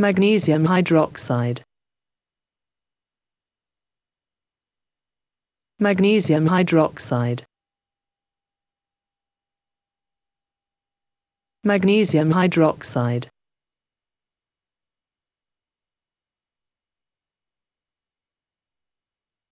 magnesium hydroxide magnesium hydroxide magnesium hydroxide